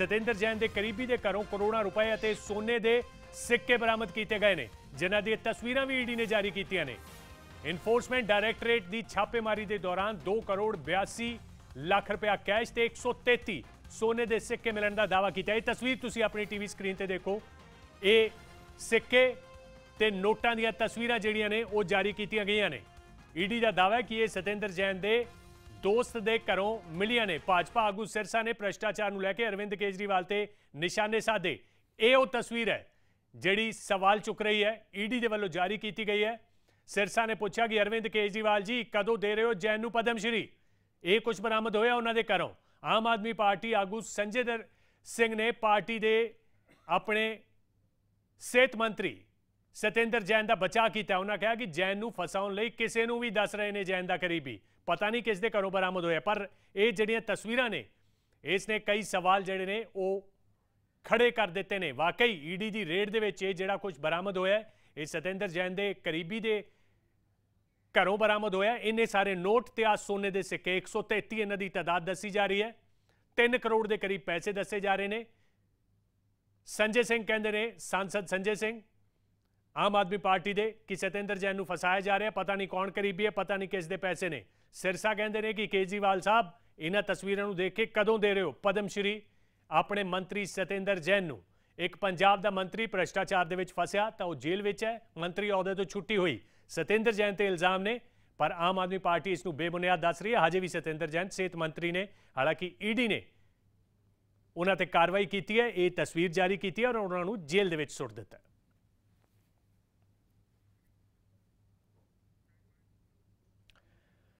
ਸਤਿੰਦਰ ਜੈਨ ਦੇ ਕਰੀਬੀ ਦੇ ਘਰੋਂ ਕਰੋੜਾਂ ਰੁਪਏ ਅਤੇ ਸੋਨੇ ਦੇ ਸਿੱਕੇ ਬਰਾਮਦ ਕੀਤੇ ਗਏ ਨੇ ਜਿਨ੍ਹਾਂ ਦੀਆਂ ਤਸਵੀਰਾਂ ਵੀ ਈਡੀ ਨੇ ਜਾਰੀ ਕੀਤੀਆਂ ਨੇ ਇਨਫੋਰਸਮੈਂਟ ਡਾਇਰੈਕਟੋਰੇਟ ਦੀ ਛਾਪੇਮਾਰੀ ਦੇ ਦੌਰਾਨ 2 ਕਰੋੜ 82 ਲੱਖ ਰੁਪਏ ਕੈਸ਼ ਤੇ 133 ਸੋਨੇ ਦੇ ਸਿੱਕੇ ਮਿਲਣ ਦਾ ਦਾਵਾ ਕੀਤਾ ਇਹ ਤਸਵੀਰ ਤੁਸੀਂ ਆਪਣੀ ਟੀਵੀ ਸਕਰੀਨ ਤੇ ਦੇਖੋ ਇਹ ਸਿੱਕੇ ਤੇ ਨੋਟਾਂ ਦੀਆਂ ਤਸਵੀਰਾਂ ਜਿਹੜੀਆਂ ਨੇ ਉਹ ਜਾਰੀ ਕੀਤੀਆਂ ਗਈਆਂ ਨੇ ਈਡੀ ਦਾ ਦਾਵਾ ਹੈ ਕਿ ਇਹ ਸਤਿੰਦਰ ਜੈਨ ਦੇ ਦੋਸਤ ਦੇ ਘਰੋਂ ਮਿਲੀਆਂ ਨੇ ਭਾਜਪਾ ਆਗੂ ਸਿਰਸਾ ਨੇ ਭ੍ਰਿਸ਼ਟਾਚਾਰ ਨੂੰ ਲੈ ਕੇ ਅਰਵਿੰਦ ਕੇਜਰੀਵਾਲ ਤੇ ਨਿਸ਼ਾਨੇ ਸਾਧੇ ਇਹ ਉਹ ਤਸਵੀਰ ਹੈ ਜਿਹੜੀ ਸਵਾਲ ਚੁੱਕ ਰਹੀ ਹੈ ਈਡੀ ਦੇ ਵੱਲੋਂ ਜਾਰੀ ਕੀਤੀ ਗਈ ਹੈ ਸਿਰਸਾ ਨੇ ਪੁੱਛਿਆ ਕਿ ਅਰਵਿੰਦ ਕੇਜਰੀਵਾਲ ਜੀ ਕਦੋਂ ਦੇ ਰਹੇ ਹੋ ਜੈਨ ਨੂੰ ਪਦਮ ਸ਼੍ਰੀ ਇਹ ਕੁਝ ਬਰਾਮਦ ਹੋਇਆ ਉਹਨਾਂ ਦੇ ਘਰੋਂ ਆਮ ਆਦਮੀ ਪਾਰਟੀ ਆਗੂ ਸੰਜੇਦਰ ਸਿੰਘ ਨੇ ਪਾਰਟੀ ਦੇ ਆਪਣੇ ਸਿਹਤ ਮੰਤਰੀ ਸਤਿੰਦਰ ਜੈਨ ਦਾ ਬਚਾ ਕੀਤਾ ਉਹਨਾਂ ਕਿਹਾ ਕਿ ਜੈਨ ਨੂੰ ਫਸਾਉਣ ਲਈ ਕਿਸੇ ਨੂੰ ਵੀ ਦੱਸ ਰਹੇ ਨੇ ਜੈਨ ਦਾ ਕਰੀਬੀ ਪਤਾ ਨਹੀਂ ਕਿਸ ਦੇ ਘਰੋਂ ਬਰਾਮਦ ਹੋਇਆ ਪਰ ਇਹ ਜਿਹੜੀਆਂ ਤਸਵੀਰਾਂ ਨੇ ਇਸ ਨੇ ਕਈ ਸਵਾਲ ਜਿਹੜੇ ਨੇ ਉਹ ਖੜੇ ਕਰ ਦਿੱਤੇ ਨੇ ਵਾਕਈ ਈਡੀ ਦੀ ਰੇਡ ਦੇ ਵਿੱਚ ਇਹ ਜਿਹੜਾ ਕੁਝ ਬਰਾਮਦ ਹੋਇਆ ਇਹ ਸਤਿੰਦਰ ਜੈਨ ਦੇ ਕਰੀਬੀ ਦੇ ਘਰੋਂ ਬਰਾਮਦ ਹੋਇਆ ਇਹਨੇ ਸਾਰੇ ਨੋਟ ਤੇ ਆ ਸੋਨੇ ਦੇ ਸਿੱਕੇ 133 ਇਹਨਾਂ ਦੀ ਤਦਾਦ ਦੱਸੀ ਜਾ ਰਹੀ ਹੈ 3 ਕਰੋੜ ਦੇ ਕਰੀਬ ਪੈਸੇ ਦੱਸੇ ਜਾ ਰਹੇ ਨੇ ਸੰਜੇ ਸਿੰਘ ਕਹਿੰਦੇ ਨੇ ਸੰਸਦ ਸੰਜੇ ਸਿੰਘ ਆਮ ਆਦਮੀ ਪਾਰਟੀ ਦੇ ਕਿ ਸਤਿੰਦਰ ਜੈਨ ਨੂੰ ਫਸਾਇਆ ਜਾ ਰਿਹਾ ਪਤਾ ਨਹੀਂ ਕੌਣ ਕਰੀਬੀ ਹੈ ਪਤਾ ਨਹੀਂ ਕਿਸ ਦੇ ਪੈਸੇ ਨੇ ਸਿਰਸਾ ਕਹਿੰਦੇ ਨੇ ਕਿ ਕੇਜੀਵਾਲ ਸਾਹਿਬ ਇਹਨਾਂ ਤਸਵੀਰਾਂ ਨੂੰ ਦੇਖ ਕੇ ਕਦੋਂ ਦੇ ਰਹੇ ਹੋ ਪਦਮ ਸ਼੍ਰੀ ਆਪਣੇ ਮੰਤਰੀ ਸਤਿੰਦਰ ਜੈਨ ਨੂੰ ਇੱਕ ਪੰਜਾਬ ਦਾ ਮੰਤਰੀ ਭ੍ਰਿਸ਼ਟਾਚਾਰ ਦੇ ਵਿੱਚ ਫਸਿਆ ਤਾਂ ਉਹ ਜੇਲ੍ਹ ਵਿੱਚ ਹੈ ਮੰਤਰੀ ਅਹੁਦੇ ਤੋਂ ਛੁੱਟੀ ਹੋਈ ਸਤਿੰਦਰ ਜੈਨ ਤੇ ਇਲਜ਼ਾਮ ਨੇ ਪਰ ਆਮ ਆਦਮੀ ਪਾਰਟੀ ਇਸ ਨੂੰ ਬੇਬੁਨਿਆਦ ਦੱਸ ਰਹੀ ਹੈ ਹਜੇ ਵੀ ਸਤਿੰਦਰ ਜੈਨ ਸਿਹਤ ਮੰਤਰੀ ਨੇ ਹਾਲਾਂਕਿ ਈਡੀ ਨੇ ਉਹਨਾਂ ਤੇ ਕਾਰਵਾਈ ਕੀਤੀ ਹੈ ਇਹ ਤਸਵੀਰ ਜਾਰੀ ਕੀਤੀ ਹੈ ਔਰ ਉਹਨਾਂ ਨੂੰ ਜੇਲ੍ਹ ਦੇ ਵਿੱਚ ਸੁੱਟ ਦਿੱਤਾ